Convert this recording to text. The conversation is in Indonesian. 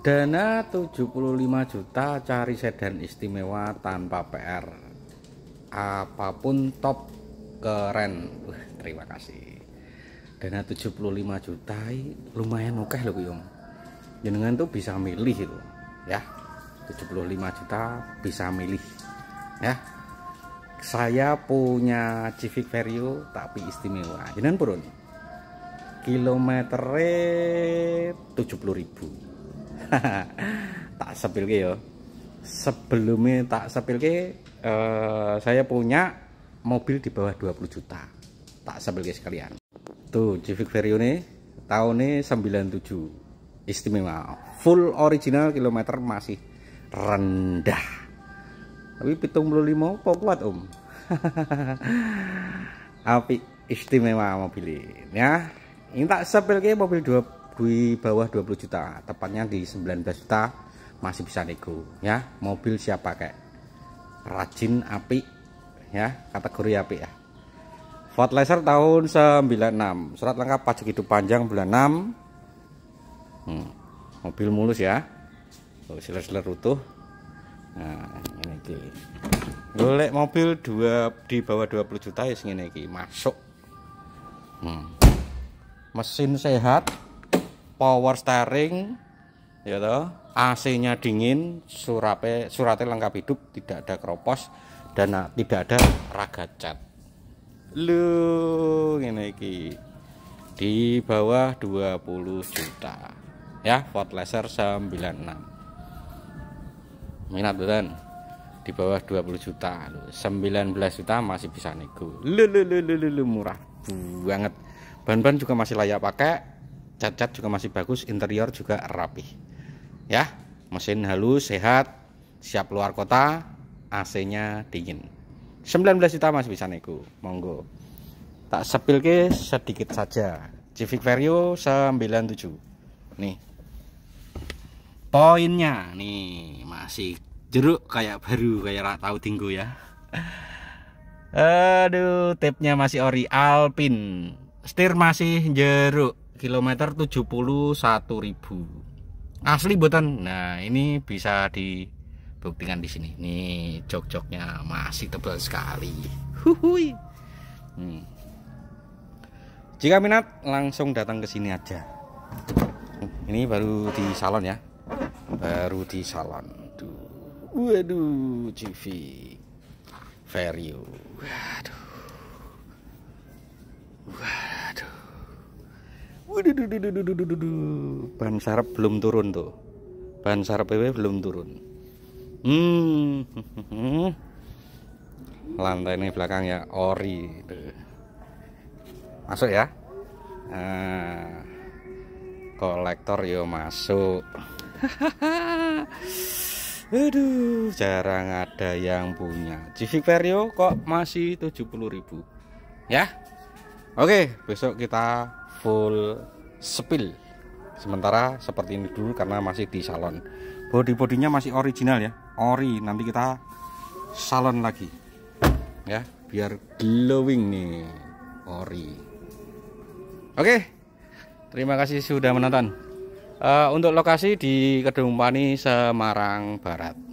Dana 75 juta cari sedan istimewa tanpa PR. Apapun top keren. Wah, terima kasih. Dana 75 juta lumayan oke loh Yung. Jenengan tuh bisa milih itu ya. 75 juta bisa milih ya. Saya punya Civic Vario tapi istimewa. Jenengan purun. kilometer 70.000. tak sepil ke yo sebelumnya tak sepil ke eh, saya punya mobil di bawah 20 juta tak sepil ke sekalian tuh Civic Vario nih tahunnya 97 istimewa full original kilometer masih rendah tapi pitung puluh lima kuat om api istimewa mobil ini ya ini tak sepil ke mobil 20 di bawah 20 juta tepatnya di 19 juta masih bisa nego ya mobil siap pakai rajin api ya kategori api ya Ford Laser tahun 96 surat lengkap pajak hidup panjang bulan 6 hmm, mobil mulus ya siler-siler utuh nah ini lagi golek mobil dua di bawah 20 juta ya segini lagi masuk hmm. mesin sehat power steering gitu AC-nya dingin surat suratnya lengkap hidup tidak ada keropos dan ah, tidak ada raga cat lu ini iki di bawah 20 juta ya Ford Laser 96 minat betul di bawah 20 juta 19 juta masih bisa nego lu, lu, lu, lu, lu, lu murah banget ban-ban juga masih layak pakai cat-cat juga masih bagus interior juga rapih ya mesin halus sehat siap luar kota AC nya dingin 19 juta masih bisa nego monggo tak sepil ke sedikit saja Civic Vario 97 nih poinnya nih masih jeruk kayak baru kayak tahu tinggu ya aduh tipnya masih ori Alpin setir masih jeruk kilometer 71.000 asli buatan nah ini bisa dibuktikan di sini nih jok-joknya masih tebal sekali Huhui. Hmm. jika minat langsung datang ke sini aja ini baru di salon ya baru di salon waduh CV Vario waduh Ban sarap belum turun tuh. Ban sarap PW belum turun. Hmm. Lantai ini belakang ya ori. Masuk ya. Eh, kolektor yo masuk. Aduh, jarang ada yang punya. Civic Vario kok masih 70.000. Ya. Oke, besok kita full spill sementara seperti ini dulu karena masih di salon body-bodinya masih original ya ori nanti kita salon lagi ya biar glowing nih ori oke terima kasih sudah menonton uh, untuk lokasi di Kedung Pani Semarang Barat